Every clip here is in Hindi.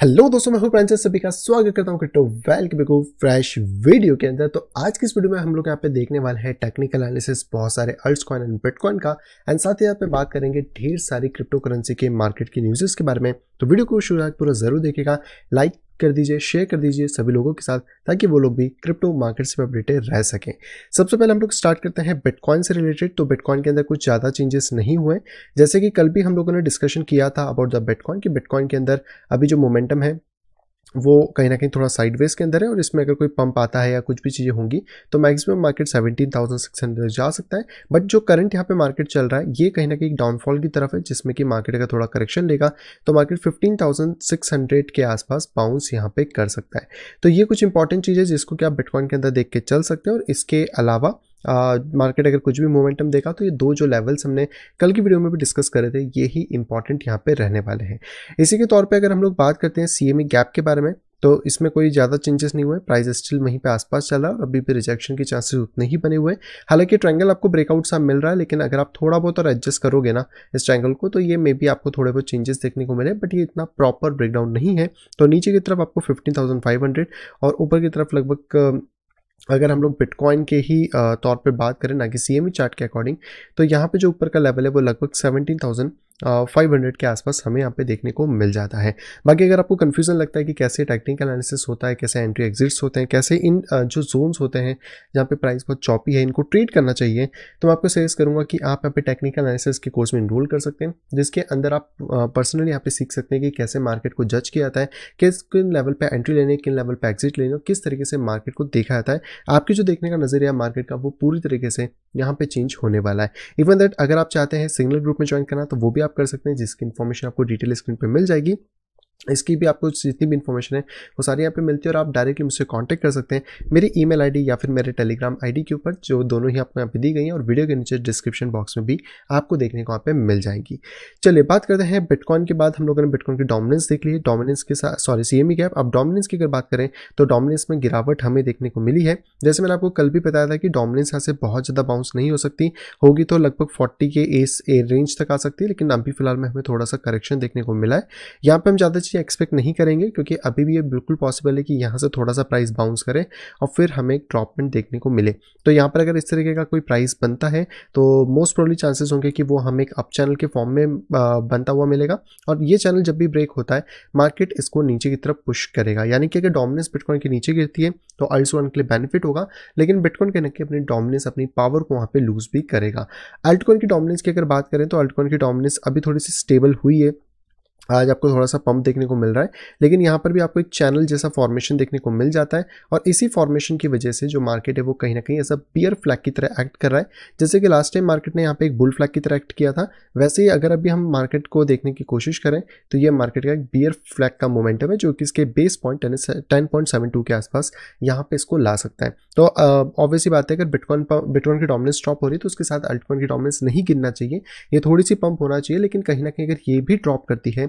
हेलो दोस्तों मैं हूं प्रांचस सभी का स्वागत करता हूं क्रिप्टो वेल के फ्रेश वीडियो के अंदर तो आज की इस वीडियो में हम लोग यहाँ पे देखने वाले हैं टेक्निकल एनालिसिस बहुत सारे अर्ट्स कॉइन एंड बिटकॉइन का एंड साथ ही यहां पे बात करेंगे ढेर सारी क्रिप्टो करेंसी के मार्केट की न्यूजेस के बारे में तो वीडियो को शुरुआत पूरा जरूर देखेगा लाइक कर दीजिए शेयर कर दीजिए सभी लोगों के साथ ताकि वो लोग भी क्रिप्टो मार्केट से अपडेटेड रह सकें सबसे पहले हम लोग स्टार्ट करते हैं बिटकॉइन से रिलेटेड तो बिटकॉइन के अंदर कुछ ज़्यादा चेंजेस नहीं हुए जैसे कि कल भी हम लोगों ने डिस्कशन किया था अबाउट द बिटकॉइन कि बिटकॉइन के अंदर अभी जो मोमेंटम है वो कहीं ना कहीं थोड़ा साइडवेज के अंदर है और इसमें अगर कोई पंप आता है या कुछ भी चीज़ें होंगी तो maximum market seventeen thousand six hundred जा सकता है बट जो करंट यहाँ पे मार्केट चल रहा है ये कहीं ना कहीं डाउनफॉल की तरफ है जिसमें कि मार्केट का थोड़ा करेक्शन लेगा तो market fifteen thousand six hundred के आसपास बाउंस यहाँ पे कर सकता है तो ये कुछ इंपॉर्टेंट चीज़ है जिसको कि आप बिटकॉइन के अंदर देख के चल सकते हैं और इसके अलावा मार्केट अगर कुछ भी मोमेंटम देखा तो ये दो जो लेवल्स हमने कल की वीडियो में भी डिस्कस करे थे ये ही इंपॉर्टेंट यहाँ पे रहने वाले हैं इसी के तौर पे अगर हम लोग बात करते हैं ई गैप के बारे में तो इसमें कोई ज़्यादा चेंजेस नहीं हुए प्राइस स्टिल वहीं पे आसपास चला और अभी भी रिजेक्शन के चांसेस उतने ही बने हुए हालांकि ट्रायंगल आपको ब्रेकआउट सा मिल रहा है लेकिन अगर आप थोड़ा बहुत और एडजस्ट करोगे ना इस ट्रायंगल को तो ये मे बी आपको थोड़े बहुत चेंजेस देखने को मिले बट ये इतना प्रॉपर ब्रेकडाउन नहीं है तो नीचे की तरफ आपको फिफ्टीन और ऊपर की तरफ लगभग अगर हम लोग बिटकॉइन के ही तौर पे बात करें ना कि सी एम चार्ट के अकॉर्डिंग तो यहाँ पे जो ऊपर का लेवल है वो लगभग सेवनटीन थाउजेंड फाइव हंड्रेड के आसपास हमें यहाँ पे देखने को मिल जाता है बाकी अगर आपको कन्फ्यूजन लगता है कि कैसे टेक्निकल एनालिसिस होता है कैसे एंट्री एग्जिट्स होते हैं कैसे इन जो जोन्स होते हैं जहाँ पे प्राइस बहुत चौपी है इनको ट्रेड करना चाहिए तो मैं आपको सजेस्ट करूँगा कि आप यहाँ पे टेक्निकल एनालिसिस के कोर्स में इनरोल कर सकते हैं जिसके अंदर आप पर्सनली यहाँ पे सीख सकते हैं कि कैसे मार्केट को जज किया जाता है किस किन लेवल पर एंट्री लेने किन लेवल पर एग्जिट लेने किस तरीके से मार्केट को देखा जाता है आपके जो देखने का नजरिया मार्केट का वो पूरी तरीके से यहाँ पर चेंज होने वाला है इवन दैट अगर आप चाहते हैं सिग्नल ग्रुप में ज्वाइन करना तो वो भी आप आप कर सकते हैं जिसकी इन्फॉर्मेशन आपको डिटेल स्क्रीन पर मिल जाएगी इसकी भी आपको जितनी भी इन्फॉर्मेशन है वो सारी यहाँ पे मिलती है और आप डायरेक्टली मुझसे कांटेक्ट कर सकते हैं मेरी ईमेल आईडी या फिर मेरे टेलीग्राम आईडी के ऊपर जो दोनों ही आपको यहाँ पे दी गई हैं और वीडियो के नीचे डिस्क्रिप्शन बॉक्स में भी आपको देखने को वहाँ पे मिल जाएगी चलिए बात करते हैं बिटकॉइन के बाद हम लोगों ने बिटकॉइन की डोमिनेंस देख ली है डोमिनेंस के साथ सॉरी सी एम गैप अब डोमिनेंस की अगर बात करें तो डोमिनेंस में गिरावट हमें देखने को मिली है जैसे मैंने आपको कल भी बताया था कि डोमिनेंस यहाँ से बहुत ज़्यादा बाउंस नहीं हो सकती होगी तो लगभग फोर्टी के एस रेंज तक आ सकती है लेकिन अभी फिलहाल में हमें थोड़ा सा करेक्शन देखने को मिला है यहाँ पर हम ज़्यादा ये एक्सपेक्ट नहीं करेंगे क्योंकि अभी भी ये बिल्कुल पॉसिबल है कि यहाँ से थोड़ा सा प्राइस बाउंस करे और फिर हमें एक ड्रॉपमेंट देखने को मिले तो यहाँ पर अगर इस तरीके का कोई प्राइस बनता है तो मोस्ट प्रोबली चांसेस होंगे कि वो हमें एक अप चैनल के फॉर्म में बनता हुआ मिलेगा और ये चैनल जब भी ब्रेक होता है मार्केट इसको नीचे की तरफ पुश करेगा यानी कि अगर डोमिनेंस बिटकॉइन के नीचे गिरती है तो वन के लिए बेनिफिट होगा लेकिन बिटकॉइन के नक्के अपनी डोमिनेंस अपनी पावर को वहाँ पर लूज भी करेगा अल्टकॉइन की डोमिनेंस की अगर बात करें तो अल्टकॉइन की डोमिनेंस अभी थोड़ी सी स्टेबल हुई है आज आपको थोड़ा सा पंप देखने को मिल रहा है लेकिन यहाँ पर भी आपको एक चैनल जैसा फॉर्मेशन देखने को मिल जाता है और इसी फॉर्मेशन की वजह से जो मार्केट है वो कहीं ना कहीं ऐसा पियर फ्लैग की तरह एक्ट कर रहा है जैसे कि लास्ट टाइम मार्केट ने यहाँ पे एक बुल फ्लैग की तरह एक्ट किया था वैसे ही अगर अभी हम मार्केट को देखने की कोशिश करें तो ये मार्केट का एक बियर फ्लैग का मोमेंटम है जो कि इसके base point ten point seven two के आसपास यहाँ पर इसको ला सकता है तो ऑब्वियसली बात है अगर बिटकॉन बिटकॉन की डोमिनेंस स्टॉप हो रही है तो उसके साथ अल्टकॉन की डोमिनेंस नहीं गिरना चाहिए ये थोड़ी सी पंप होना चाहिए लेकिन कहीं ना कहीं अगर ये भी ड्रॉप करती है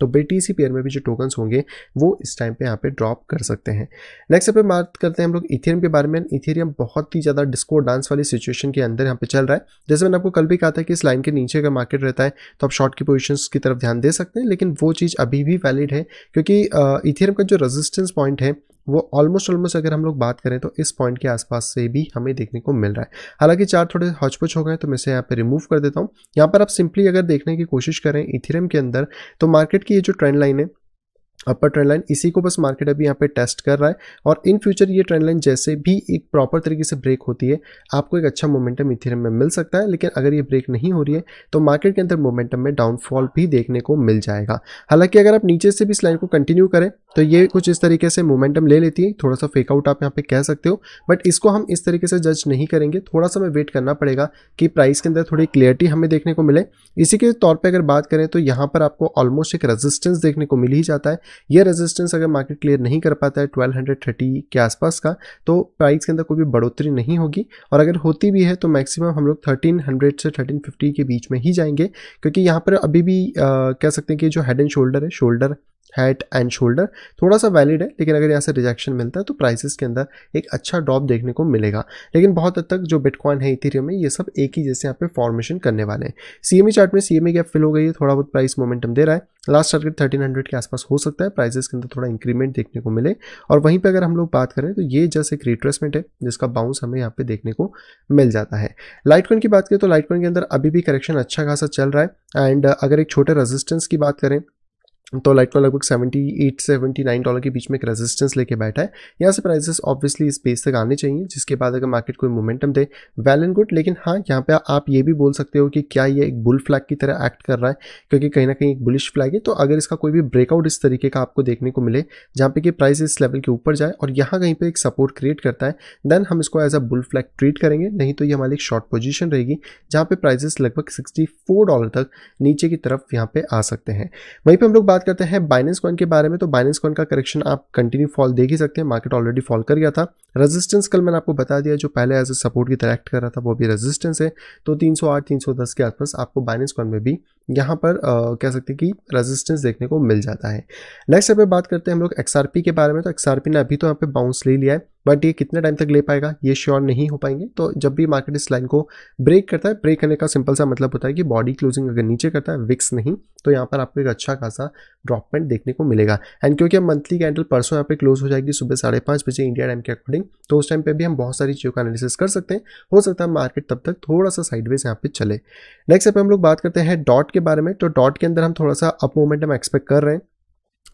तो बीटीसी पेयर में भी जो टोकन्स होंगे वो इस टाइम पे यहाँ पे ड्रॉप कर सकते हैं नेक्स्ट पे बात करते हैं हम लोग इथेरियम के बारे में इथेरियम बहुत ही ज़्यादा डिस्को डांस वाली सिचुएशन के अंदर यहाँ पे चल रहा है जैसे मैंने आपको कल भी कहा था कि इस लाइन के नीचे का मार्केट रहता है तो आप शॉर्ट की पोजिशन की तरफ ध्यान दे सकते हैं लेकिन वो चीज़ अभी भी वैलिड है क्योंकि इथेरियम का जो रजिस्टेंस पॉइंट है वो ऑलमोस्ट ऑलमोस्ट अगर हम लोग बात करें तो इस पॉइंट के आसपास से भी हमें देखने को मिल रहा है हालांकि चार थोड़े हचपुच हो गए तो मैं इसे यहाँ पे रिमूव कर देता हूँ यहाँ पर आप सिंपली अगर देखने की कोशिश करें इथेरियम के अंदर तो मार्केट मार्केट की ये जो ट्रेंड लाइन है अपर ट्रेंड लाइन इसी को बस मार्केट अभी यहाँ पे टेस्ट कर रहा है और इन फ्यूचर ये ट्रेंड लाइन जैसे भी एक प्रॉपर तरीके से ब्रेक होती है आपको एक अच्छा मोमेंटम इथेरियम में मिल सकता है लेकिन अगर ये ब्रेक नहीं हो रही है तो मार्केट के अंदर मोमेंटम में डाउनफॉल भी देखने को मिल जाएगा हालांकि अगर आप नीचे से भी इस लाइन को कंटिन्यू करें तो ये कुछ इस तरीके से मोमेंटम ले लेती है थोड़ा सा फेकआउट आप यहाँ पर कह सकते हो बट इसको हम इस तरीके से जज नहीं करेंगे थोड़ा सा हमें वेट करना पड़ेगा कि प्राइस के अंदर थोड़ी क्लियरिटी हमें देखने को मिले इसी के तौर पर अगर बात करें तो यहाँ पर आपको ऑलमोस्ट एक रेजिस्टेंस देखने को मिल ही जाता है ये रेजिस्टेंस अगर मार्केट क्लियर नहीं कर पाता है 1230 के आसपास का तो प्राइस के अंदर कोई भी बढ़ोतरी नहीं होगी और अगर होती भी है तो मैक्सिमम हम लोग 1300 से 1350 के बीच में ही जाएंगे क्योंकि यहाँ पर अभी भी आ, कह सकते हैं कि जो हेड एंड शोल्डर है शोल्डर हेड एंड शोल्डर थोड़ा सा वैलिड है लेकिन अगर यहाँ से रिजेक्शन मिलता है तो प्राइसेस के अंदर एक अच्छा ड्रॉप देखने को मिलेगा लेकिन बहुत हद तक जो बिटकॉइन है इथेरियम में ये सब एक ही जैसे यहाँ पे फॉर्मेशन करने वाले हैं सीएमई चार्ट में सीएमई गैप फिल हो गई है थोड़ा बहुत प्राइस मोमेंटम दे रहा है लास्ट टारगेट 1300 के आसपास हो सकता है प्राइसेस के अंदर थोड़ा इंक्रीमेंट देखने को मिले और वहीं पे अगर हम लोग बात करें तो ये जस्ट एक रिट्रेसमेंट है जिसका बाउंस हमें यहाँ पे देखने को मिल जाता है लाइटकॉइन की बात करें तो लाइटकॉइन के अंदर अभी भी करेक्शन अच्छा खासा चल रहा है एंड अगर एक छोटे रेजिस्टेंस की बात करें तो लाइट का तो लगभग seventy eight seventy nine dollar के बीच में एक रेजिस्टेंस लेके बैठा है यहाँ से प्राइसेस ऑब्वियसली इस बेस तक आने चाहिए जिसके बाद अगर मार्केट कोई मोमेंटम दे वेल एंड गुड लेकिन हाँ यहाँ पे आप ये भी बोल सकते हो कि क्या ये एक बुल फ्लैग की तरह एक्ट कर रहा है क्योंकि कहीं ना कहीं एक बुलिश फ्लैग है तो अगर इसका कोई भी ब्रेकआउट इस तरीके का आपको देखने को मिले जहाँ पे कि प्राइस इस लेवल के ऊपर जाए और यहाँ कहीं पर एक सपोर्ट क्रिएट करता है देन हम इसको as a bull flag treat करेंगे नहीं तो ये हमारी एक शॉर्ट पोजिशन रहेगी जहाँ पर प्राइजेस लगभग सिक्सटी डॉलर तक नीचे की तरफ यहाँ पर आ सकते हैं वहीं पर हम लोग बात करते हैं बाइनेंस कॉइन के बारे में तो बाइनेंस कॉइन का करेक्शन आप कंटिन्यू फॉल देख ही सकते हैं मार्केट ऑलरेडी फॉल कर गया था रेजिस्टेंस कल मैंने आपको बता दिया जो पहले एज ए सपोर्ट की तरह एक्ट कर रहा था वो भी रेजिस्टेंस है तो 308 310 के आसपास आपको बाइनेंस कॉइन में भी यहाँ पर आ, कह सकते हैं कि रेजिस्टेंस देखने को मिल जाता है नेक्स्ट अब बात करते हैं हम लोग एक्स के बारे में तो एक्स ने अभी तो यहाँ पे बाउंस ले लिया है बट ये कितने टाइम तक ले पाएगा ये श्योर नहीं हो पाएंगे तो जब भी मार्केट इस लाइन को ब्रेक करता है ब्रेक करने का सिंपल सा मतलब होता है कि बॉडी क्लोजिंग अगर नीचे करता है विक्स नहीं तो यहाँ पर आपको एक अच्छा खासा ड्रॉपमेंट देखने को मिलेगा एंड क्योंकि हम मंथली कैंडल परसों यहाँ पे क्लोज हो जाएगी सुबह साढ़े पाँच बजे इंडिया टाइम के अकॉर्डिंग तो उस टाइम पर भी हम बहुत सारी चीज़ों का एनालिसिस कर सकते हैं हो सकता है मार्केट तब तक थोड़ा सा साइडवेज यहाँ पे चले नेक्स्ट अब हम लोग बात करते हैं डॉट के बारे में तो डॉट के अंदर हम थोड़ा सा अप मोमेंटम एक्सपेक्ट कर रहे हैं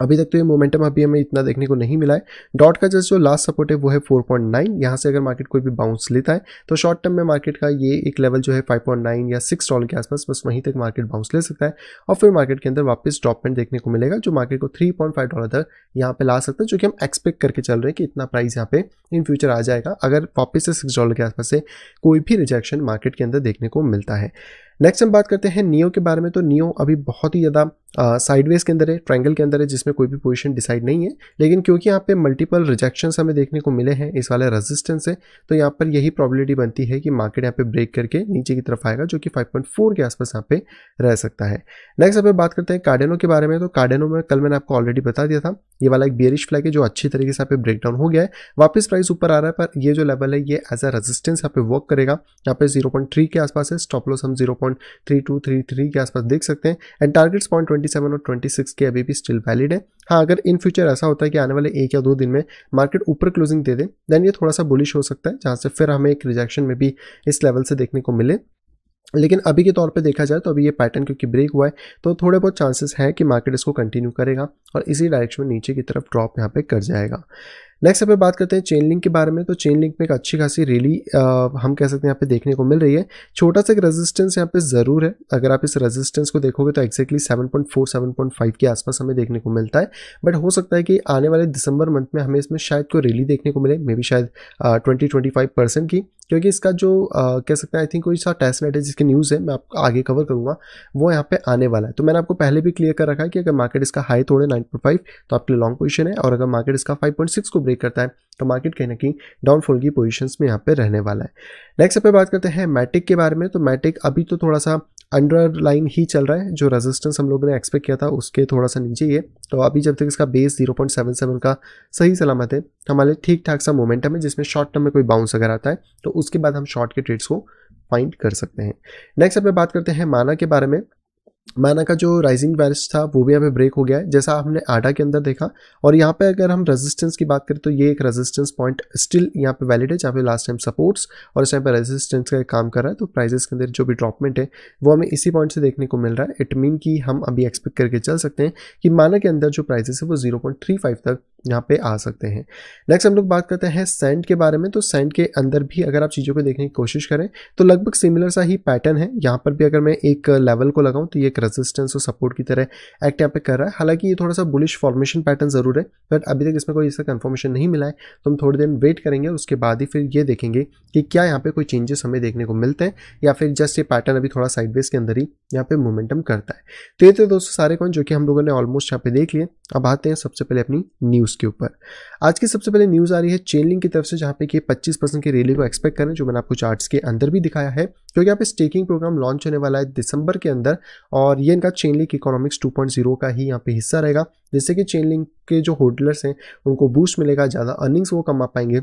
अभी तक तो ये मोमेंटम अभी हमें इतना देखने को नहीं मिला है डॉट का जस्ट जो लास्ट सपोर्ट है वो है 4.9 यहाँ से अगर मार्केट कोई भी बाउंस लेता है तो शॉर्ट टर्म में मार्केट का ये एक लेवल जो है 5.9 या 6 डॉलर के आसपास बस वहीं तक मार्केट बाउंस ले सकता है और फिर मार्केट के अंदर वापस ड्रॉपमेंट देखने को मिलेगा जो मार्केट को थ्री डॉलर तक यहाँ पर ला सकता है जो कि हम एक्सपेक्ट करके चल रहे हैं कि इतना प्राइस यहाँ पे इन फ्यूचर आ जाएगा अगर वापस से सिक्स डॉलर के आसपास से कोई भी रिजेक्शन मार्केट के अंदर देखने को मिलता है नेक्स्ट हम बात करते हैं नियो के बारे में तो नियो अभी बहुत ही ज़्यादा साइडवेज के अंदर है ट्रायंगल के अंदर है जिसमें कोई भी पोजीशन डिसाइड नहीं है लेकिन क्योंकि यहाँ पे मल्टीपल रिजेक्शंस हमें देखने को मिले हैं इस वाले रेजिस्टेंस से तो यहाँ पर यही प्रॉबिलिटी बनती है कि मार्केट यहाँ पे ब्रेक करके नीचे की तरफ आएगा जो कि 5.4 के आसपास यहाँ पे रह सकता है नेक्स्ट अब बात करते हैं कार्डेनो के बारे में तो कार्डेनो में कल मैंने आपको ऑलरेडी बता दिया था ये वाला एक बियरिश फ्लैग है जो अच्छी तरीके से यहाँ पे ब्रेक डाउन हो गया है वापस प्राइस ऊपर आ रहा है पर ये जो लेवल है ये एज अ रजिस्टेंस यहाँ पे वर्क करेगा यहाँ पे जीरो के आसपास है स्टॉप लॉस हम zero three two three three के आसपास देख सकते हैं एंड टारगेट्स पॉइंट ट्वेंटी और ट्वेंटी के अभी भी स्टिल वैलिड है हाँ अगर इन फ्यूचर ऐसा होता है कि आने वाले एक या दो दिन में मार्केट ऊपर क्लोजिंग दे दे देन ये थोड़ा सा बुलिश हो सकता है जहाँ से फिर हमें एक रिजेक्शन में भी इस लेवल से देखने को मिले लेकिन अभी के तौर पे देखा जाए तो अभी ये पैटर्न क्योंकि ब्रेक हुआ है तो थोड़े बहुत चांसेस हैं कि मार्केट इसको कंटिन्यू करेगा और इसी डायरेक्शन में नीचे की तरफ ड्रॉप यहाँ पे कर जाएगा नेक्स्ट अब बात करते हैं चेन लिंक के बारे में तो चेन लिंक में एक अच्छी खासी रैली हम कह सकते हैं यहाँ पे देखने को मिल रही है छोटा सा एक रेजिस्टेंस यहाँ पे ज़रूर है अगर आप इस रेजिस्टेंस को देखोगे तो एक्जैक्टली 7.4 7.5 के आसपास हमें देखने को मिलता है बट हो सकता है कि आने वाले दिसंबर मंथ में हमें इसमें शायद कोई रैली देखने को मिले मे बी शायद ट्वेंटी ट्वेंटी की क्योंकि इसका जो आ, कह सकते हैं आई थिंक कोई सा नेट है जिसकी न्यूज़ है मैं आपको आगे कवर करूँगा वो यहाँ पे आने वाला है तो मैंने आपको पहले भी क्लियर कर रखा है कि अगर मार्केट इसका हाई तोड़े फाइव तो आपके लिए लॉन्ग पोजीशन है और अगर मार्केट इसका सिक्स को ब्रेक करता है तो मार्केट कहीं ना कहीं डाउनफॉल की पोजीशंस में यहाँ पे रहने वाला है नेक्स्ट पे बात करते हैं मैटिक के बारे में तो मैटिक अभी तो थोड़ा सा अंडरलाइन ही चल रहा है जो रेजिस्टेंस हम लोगों ने एक्सपेक्ट किया था उसके थोड़ा सा नीचे ही है तो अभी जब तक इसका बेस 0.77 का सही सलामत है हमारे ठीक ठाक सा मोमेंटम है जिसमें शॉर्ट टर्म में कोई बाउंस अगर आता है तो उसके बाद हम शॉर्ट के ट्रेड्स को फाइंड कर सकते हैं नेक्स्ट अब बात करते हैं माना के बारे में माना का जो राइजिंग वायरस था वो भी यहाँ पे ब्रेक हो गया है जैसा हमने आडा के अंदर देखा और यहाँ पे अगर हम रेजिस्टेंस की बात करें तो ये एक रेजिस्टेंस पॉइंट स्टिल यहाँ पे वैलिड है जहाँ पे लास्ट टाइम सपोर्ट्स और इस टाइम पे रेजिस्टेंस का काम कर रहा है तो प्राइजेस के अंदर जो भी ड्रॉपमेंट है वो हमें इसी पॉइंट से देखने को मिल रहा है इट मीन कि हम अभी एक्सपेक्ट करके चल सकते हैं कि माना के अंदर जो प्राइजेस है वो जीरो तक यहाँ पे आ सकते हैं नेक्स्ट हम लोग बात करते हैं सेंट के बारे में तो सेंट के अंदर भी अगर आप चीज़ों को देखने की कोशिश करें तो लगभग सिमिलर सा ही पैटर्न है यहाँ पर भी अगर मैं एक लेवल को लगाऊँ तो ये एक रेजिस्टेंस और सपोर्ट की तरह एक्ट यहाँ पे कर रहा है हालांकि ये थोड़ा सा बुलिश फॉर्मेशन पैटर्न ज़रूर है बट अभी तक इसमें कोई ऐसा कन्फर्मेशन नहीं मिला है तो हम थोड़ी देर वेट करेंगे और उसके बाद ही फिर ये देखेंगे कि क्या यहाँ पे कोई चेंजेस हमें देखने को मिलते हैं या फिर जस्ट ये पैटर्न अभी थोड़ा साइडवेज के अंदर ही यहाँ पे मोमेंटम करता है तो ये थे दोस्तों सारे कौन जो कि हम लोगों ने ऑलमोस्ट यहाँ पे देख लिए अब आते हैं सबसे पहले अपनी न्यूज़ के ऊपर आज की सबसे पहले न्यूज़ आ रही है चेनलिंग की तरफ से जहाँ पे कि पच्चीस परसेंट की रैली को एक्सपेक्ट करें जो मैंने आपको चार्ट्स के अंदर भी दिखाया है क्योंकि यहाँ पे स्टेकिंग प्रोग्राम लॉन्च होने वाला है दिसंबर के अंदर और ये इनका चेन लिंक इकोनॉमिक्स 2.0 का ही यहाँ पे हिस्सा रहेगा जिससे कि चेन लिंक के जो होल्डर्स हैं उनको बूस्ट मिलेगा ज़्यादा अर्निंग्स वो कमा पाएंगे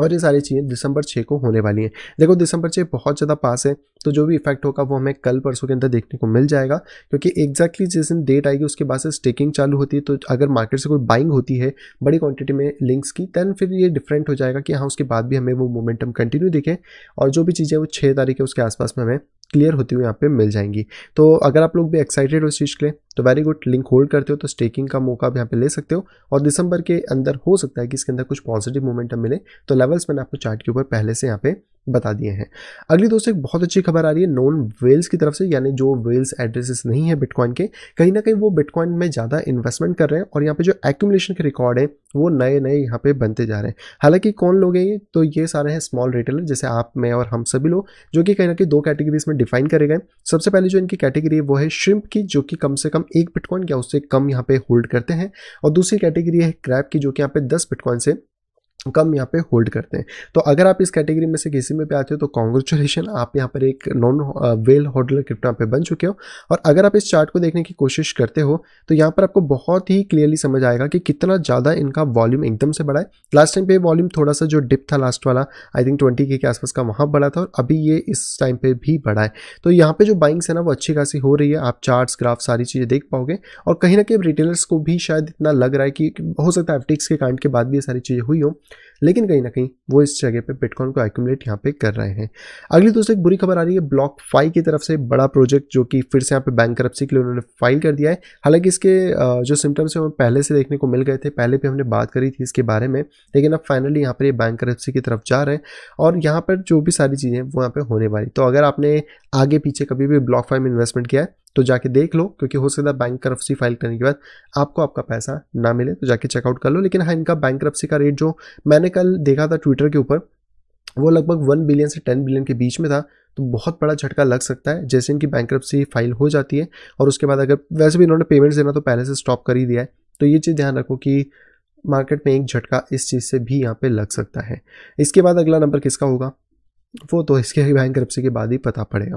और ये सारी चीज़ें दिसंबर छः को होने वाली हैं देखो दिसंबर छः बहुत ज़्यादा पास है तो जो भी इफेक्ट होगा वो हमें कल परसों के अंदर देखने को मिल जाएगा क्योंकि exactly जिस दिन डेट आएगी उसके बाद से स्टेकिंग चालू होती है तो अगर मार्केट से कोई बाइंग होती है बड़ी क्वांटिटी में लिंक्स की दैन फिर ये डिफरेंट हो जाएगा कि हाँ उसके बाद भी हमें वो मोमेंटम कंटिन्यू दिखे और जो भी चीज़ें वो छः तारीख के उसके आसपास में हमें क्लियर होती हुई यहाँ पे मिल जाएंगी तो अगर आप लोग भी एक्साइटेड हो चीज़ के लिए तो वेरी गुड लिंक होल्ड करते हो तो स्टेकिंग का मौका भी यहाँ पे ले सकते हो और दिसंबर के अंदर हो सकता है कि इसके अंदर कुछ पॉजिटिव मोमेंटम मिले तो लेवल्स मैंने आपको चार्ट के ऊपर पहले से यहाँ पे बता दिए हैं अगली दोस्तों एक बहुत अच्छी खबर आ रही है नॉन वेल्स की तरफ से यानी जो वेल्स एड्रेसेस नहीं है बिटकॉइन के कहीं ना कहीं वो बिटकॉइन में ज़्यादा इन्वेस्टमेंट कर रहे हैं और यहाँ पे जो एक्यूमुलेशन के रिकॉर्ड हैं वो नए नए यहाँ पे बनते जा रहे हैं हालांकि कौन लोग हैं ये तो ये सारे हैं स्मॉल रिटेलर जैसे आप मैं और हम सभी लोग जो कि कहीं ना कहीं दो कैटेगरीज में डिफाइन करेगा सबसे पहले जो इनकी कैटेगरी है वो है श्रिम्प की जो कि कम से कम एक बिटकॉइन या उससे कम यहाँ पे होल्ड करते हैं और दूसरी कैटेगरी है क्रैप की जो कि यहाँ पे दस बिटकॉइन से कम यहाँ पे होल्ड करते हैं तो अगर आप इस कैटेगरी में से किसी में भी आते हो तो कॉन्ग्रेचुलेशन आप यहाँ पर एक नॉन वेल होल्डर क्रिप्टो यहाँ पे बन चुके हो और अगर आप इस चार्ट को देखने की कोशिश करते हो तो यहाँ पर आपको बहुत ही क्लियरली समझ आएगा कि कितना ज़्यादा इनका वॉल्यूम एकदम से बढ़ा है लास्ट टाइम पे वॉल्यूम थोड़ा सा जो डिप था लास्ट वाला आई थिंक ट्वेंटी के आसपास का वहाँ बढ़ा था और अभी ये इस टाइम पर भी बढ़ा है तो यहाँ पर जो बाइंग्स है ना वो अच्छी खासी हो रही है आप चार्ट ग्राफ सारी चीज़ें देख पाओगे और कहीं ना कहीं रिटेलर्स को भी शायद इतना लग रहा है कि हो सकता है एफटिक्स के कांड के बाद भी ये सारी चीज़ें हुई हो लेकिन कहीं ना कहीं वो इस जगह पे बिटकॉइन को एक्यूमलेट यहाँ पे कर रहे हैं अगली दोस्तों एक बुरी खबर आ रही है ब्लॉक फाइव की तरफ से बड़ा प्रोजेक्ट जो कि फिर से यहाँ पे बैंक करप्सी के लिए उन्होंने फाइल कर दिया है हालांकि इसके जो सिम्टम्स हैं वो पहले से देखने को मिल गए थे पहले भी हमने बात करी थी इसके बारे में लेकिन अब फाइनली यहाँ पर ये बैंक करप्सी की तरफ जा रहे हैं और यहाँ पर जो भी सारी चीज़ें वो यहाँ पर होने वाली तो अगर आपने आगे पीछे कभी भी ब्लॉक फाइव में इन्वेस्टमेंट किया है तो जाके देख लो क्योंकि हो सकता है बैंक करप्सी फाइल करने के बाद आपको आपका पैसा ना मिले तो जाके चेकआउट कर लो लेकिन हाँ इनका बैंक करप्सी का रेट जो मैंने कल देखा था ट्विटर के ऊपर वो लगभग वन बिलियन से टेन बिलियन के बीच में था तो बहुत बड़ा झटका लग सकता है जैसे इनकी बैंक फाइल हो जाती है और उसके बाद अगर वैसे भी इन्होंने पेमेंट्स देना तो पहले से स्टॉप कर ही दिया है तो ये चीज़ ध्यान रखो कि मार्केट में एक झटका इस चीज़ से भी यहाँ पे लग सकता है इसके बाद अगला नंबर किसका होगा वो तो इसके बैंक करप्सी के बाद ही पता पड़ेगा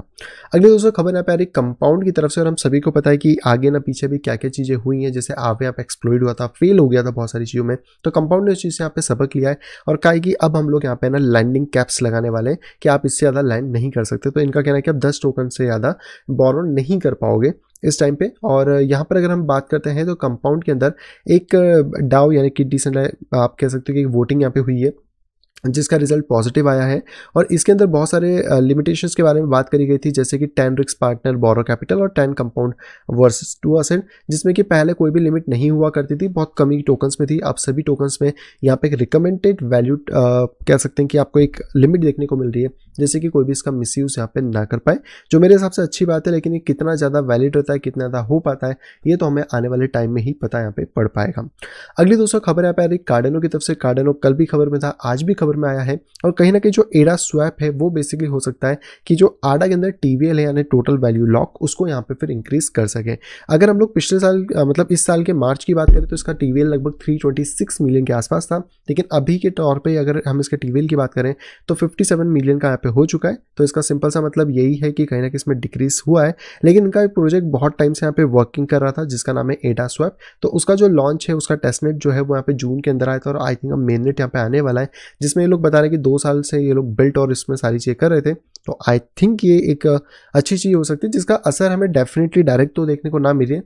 अगले दोस्तों खबर है प्यारी कंपाउंड की तरफ से और हम सभी को पता है कि आगे ना पीछे भी क्या क्या चीज़ें हुई हैं जैसे यहाँ आप एक्सप्लोइड हुआ था फेल हो गया था बहुत सारी चीज़ों में तो कंपाउंड ने उस चीज़ से यहाँ पे सबक लिया है और कहा कि अब हम लोग यहाँ पे ना लैंडिंग कैप्स लगाने वाले हैं कि आप इससे ज़्यादा लैंड नहीं कर सकते तो इनका कहना है कि आप दस टोकन से ज़्यादा बोरो नहीं कर पाओगे इस टाइम पे और यहाँ पर अगर हम बात करते हैं तो कंपाउंड के अंदर एक डाव यानी कि डिसेंट आप कह सकते हो कि वोटिंग यहाँ पे हुई है जिसका रिजल्ट पॉजिटिव आया है और इसके अंदर बहुत सारे लिमिटेशंस के बारे में बात करी गई थी जैसे कि टेन रिक्स पार्टनर बोरो कैपिटल और टेन कंपाउंड वर्सेस टू असेंट जिसमें कि पहले कोई भी लिमिट नहीं हुआ करती थी बहुत कमी टोकन्स में थी आप सभी टोकन्स में यहाँ पे एक रिकमेंडेड वैल्यू कह सकते हैं कि आपको एक लिमिट देखने को मिल रही है जैसे कि कोई भी इसका मिस यूज़ यहाँ पर ना कर पाए जो मेरे हिसाब से अच्छी बात है लेकिन ये कितना ज़्यादा वैलिड रहता है कितना ज़्यादा हो पाता है ये तो हमें आने वाले टाइम में ही पता यहाँ पर पड़ पाएगा अगली दोस्तों खबर यहाँ पे आ रही कार्डनों की तरफ से कार्डनों कल भी खबर में था आज भी खबर फेवर में आया है और कहीं ना कहीं जो एडा स्वैप है वो बेसिकली हो सकता है कि जो आडा के अंदर टी है यानी टोटल वैल्यू लॉक उसको यहाँ पे फिर इंक्रीज कर सकें अगर हम लोग पिछले साल मतलब इस साल के मार्च की बात करें तो इसका टी लगभग 326 मिलियन के आसपास था लेकिन अभी के तौर पर अगर हम इसके टी की बात करें तो फिफ्टी मिलियन का यहाँ पे हो चुका है तो इसका सिंपल सा मतलब यही है कि कहीं ना कहीं इसमें डिक्रीज हुआ है लेकिन इनका एक प्रोजेक्ट बहुत टाइम से यहाँ पे वर्किंग कर रहा था जिसका नाम है एडा स्वैप तो उसका जो लॉन्च है उसका टेस्टनेट जो है वो यहाँ पे जून के अंदर आया था और आई थिंक अब मेननेट यहाँ पे आने वाला है जिसमें ये लोग बता रहे हैं कि दो साल से ये लोग बिल्ट और इसमें सारी चीज़ें कर रहे थे तो आई थिंक ये एक अच्छी चीज़ हो सकती है जिसका असर हमें डेफिनेटली डायरेक्ट तो देखने को ना मिले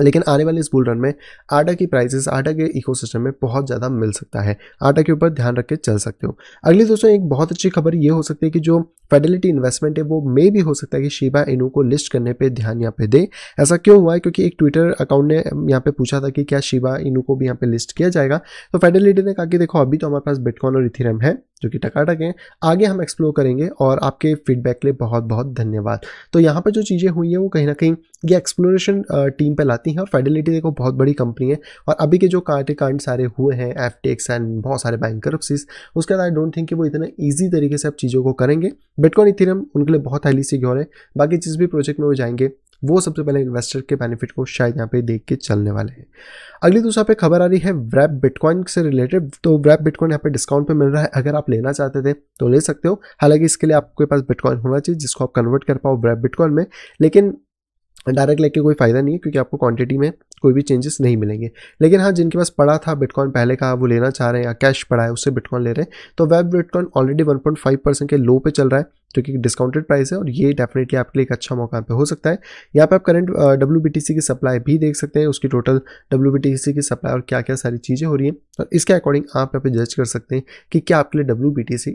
लेकिन आने वाले इस बुल रन में आटा की प्राइसेस आटा के इकोसिस्टम में बहुत ज़्यादा मिल सकता है आटा के ऊपर ध्यान रख के चल सकते हो अगली दोस्तों एक बहुत अच्छी खबर ये हो सकती है कि जो फेडिलिटी इन्वेस्टमेंट है वो मे भी हो सकता है कि शिबा इनू को लिस्ट करने पे ध्यान यहाँ पे दे ऐसा क्यों हुआ है क्योंकि एक ट्विटर अकाउंट ने यहाँ पे पूछा था कि क्या शिबा इनू को भी यहाँ पे लिस्ट किया जाएगा तो फेडिलिटी ने कहा कि देखो अभी तो हमारे पास बिटकॉन और इथिरम है जो कि टकाटक हैं आगे हम एक्सप्लोर करेंगे और आपके फीडबैक के लिए बहुत बहुत धन्यवाद तो यहाँ पर जो चीज़ें हुई हैं वो कहीं ना कहीं ये एक्सप्लोरेशन टीम पर लाती हैं और फेडिलिटी देखो बहुत बड़ी कंपनी है और अभी के जो कांटे कांड सारे हुए हैं एफ टेक्स एंड बहुत सारे बैंक उसके बाद आई डोंट थिंक कि वो इतना ईजी तरीके से आप चीज़ों को करेंगे बिटकॉन इथिरम उनके लिए बहुत हाईली सिक्योर है बाकी जिस भी प्रोजेक्ट में वो जाएंगे वो सबसे पहले इन्वेस्टर के बेनिफिट को शायद यहाँ पे देख के चलने वाले हैं अगली दूसरा पे खबर आ रही है व्रैप बिटकॉइन से रिलेटेड तो व्रैप बिटकॉइन यहाँ पे डिस्काउंट पे मिल रहा है अगर आप लेना चाहते थे तो ले सकते हो हालांकि इसके लिए आपके पास बिटकॉइन होना चाहिए जिसको आप कन्वर्ट कर पाओ व्रैप बिटकॉइन में लेकिन डायरेक्ट लेके कोई फ़ायदा नहीं है क्योंकि आपको क्वांटिटी में कोई भी चेंजेस नहीं मिलेंगे लेकिन हाँ जिनके पास पड़ा था बिटकॉइन पहले का वो लेना चाह रहे हैं या कैश पड़ा है उससे बिटकॉइन ले रहे हैं तो वेब बिटकॉइन ऑलरेडी 1.5 परसेंट के लो पे चल रहा है जो कि डिस्काउंटेड प्राइस है और ये डेफिनेटली आपके लिए एक अच्छा मौका पे हो सकता है यहाँ पे आप करंट डब्ल्यू की सप्लाई भी देख सकते हैं उसकी टोटल डब्ल्यू की सप्लाई और क्या क्या सारी चीज़ें हो रही हैं और इसके अकॉर्डिंग आप यहाँ पे जज कर सकते हैं कि क्या आपके लिए डब्ल्यू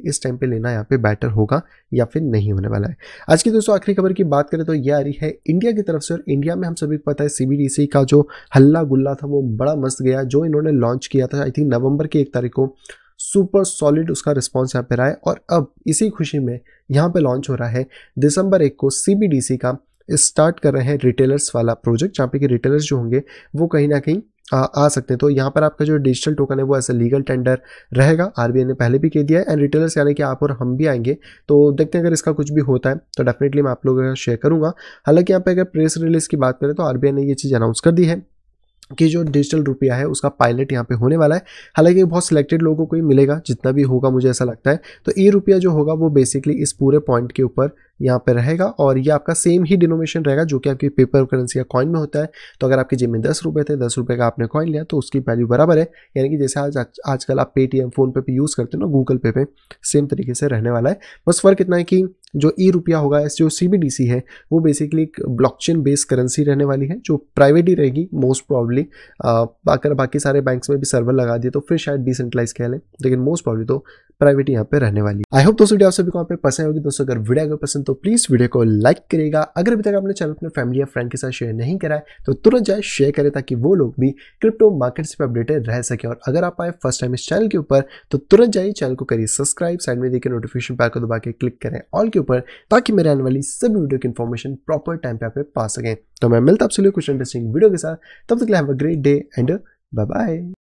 इस टाइम पर लेना यहाँ पे बेटर होगा या फिर नहीं होने वाला है आज की दोस्तों आखिरी खबर की बात करें तो यह आ रही है इंडिया की तरफ से और इंडिया में हम सभी को पता है सी का जो हल्ला गुल्ला था वो बड़ा मस्त गया जो इन्होंने लॉन्च किया था आई थिंक नवंबर की एक तारीख को सुपर सॉलिड उसका रिस्पॉन्स यहाँ पे रहा है और अब इसी खुशी में यहाँ पे लॉन्च हो रहा है दिसंबर एक को सी का स्टार्ट कर रहे हैं रिटेलर्स वाला प्रोजेक्ट जहाँ पे कि रिटेलर्स जो होंगे वो कहीं ना कहीं आ, आ सकते हैं तो यहाँ पर आपका जो डिजिटल टोकन है वो ऐसा लीगल टेंडर रहेगा आरबीआई ने पहले भी कह दिया है एंड रिटेलर्स यानी कि आप और हम भी आएंगे तो देखते हैं अगर इसका कुछ भी होता है तो डेफिनेटली मैं आप लोगों का शेयर करूँगा हालांकि यहाँ पे अगर प्रेस रिलीज की बात करें तो आरबीआई ने ये चीज़ अनाउंस कर दी है कि जो डिजिटल रुपया है उसका पायलट यहाँ पे होने वाला है हालांकि बहुत सिलेक्टेड लोगों को ही मिलेगा जितना भी होगा मुझे ऐसा लगता है तो ई रुपया जो होगा वो बेसिकली इस पूरे पॉइंट के ऊपर यहाँ पर रहेगा और ये आपका सेम ही डिनोमेशन रहेगा जो कि आपकी पेपर करेंसी या कॉइन में होता है तो अगर आपके जेब में दस रुपये थे दस रुपये का आपने कॉइन लिया तो उसकी वैल्यू बराबर है यानी कि जैसे आज आजकल आप पेटीएम फ़ोनपे पे यूज़ करते हो ना गूगल पे पे सेम तरीके से रहने वाला है बस फ़र्क इतना है कि जो ई रुपया होगा जो सी है वो बेसिकली एक चेन बेस्ड करेंसी रहने वाली है जो प्राइवेट ही रहेगी मोस्ट प्रॉब्ली अगर बाकी सारे बैंक्स में भी सर्वर लगा दिए तो फिर शायद डिसेंट्रलाइज कह लें लेकिन मोस्ट प्रॉब्ली तो प्राइवेट यहाँ पे रहने वाली आई होप दोस्तों वीडियो आप सभी को पे पसंद होगी दोस्तों अगर वीडियो अगर पसंद तो प्लीज वीडियो को लाइक करेगा अगर अभी तक आपने चैनल अपने फैमिली या फ्रेंड के साथ शेयर नहीं करा है तो तुरंत जाए शेयर करें ताकि वो लोग भी क्रिप्टो मार्केट से अपडेटेड रह सके और अगर आप आए फर्स्ट टाइम इस चैनल के ऊपर तो तुरंत जाइए चैनल को करिए सब्सक्राइब साइड में देखिए नोटिफिकेशन पैक को दबा के क्लिक करें ऑल के ऊपर ताकि मेरे आने वाली सभी वीडियो की इन्फॉर्मेशन प्रॉपर टाइम पे आप पा सकें तो मैं मिलता आपसे कुछ इंटरेस्टिंग वीडियो के साथ तब तक have a great day and bye bye